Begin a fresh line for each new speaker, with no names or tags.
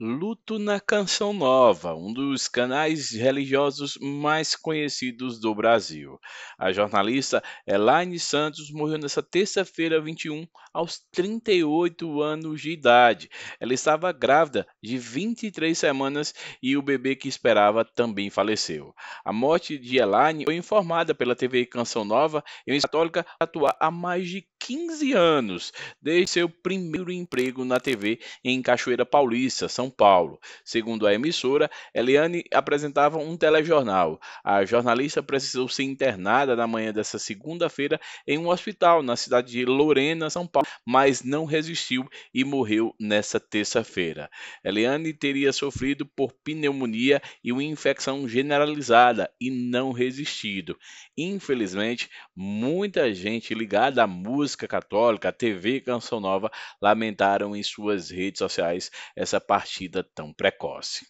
Luto na Canção Nova, um dos canais religiosos mais conhecidos do Brasil. A jornalista Elaine Santos morreu nesta terça-feira 21, aos 38 anos de idade. Ela estava grávida de 23 semanas e o bebê que esperava também faleceu. A morte de Elaine foi informada pela TV Canção Nova, em católica atuar há mais de 15 anos, desde seu primeiro emprego na TV em Cachoeira Paulista, São Paulo. Segundo a emissora, Eliane apresentava um telejornal. A jornalista precisou ser internada na manhã dessa segunda-feira em um hospital na cidade de Lorena, São Paulo, mas não resistiu e morreu nesta terça-feira. Eliane teria sofrido por pneumonia e uma infecção generalizada e não resistido. Infelizmente, muita gente ligada à música música católica, a TV Canção Nova lamentaram em suas redes sociais essa partida tão precoce.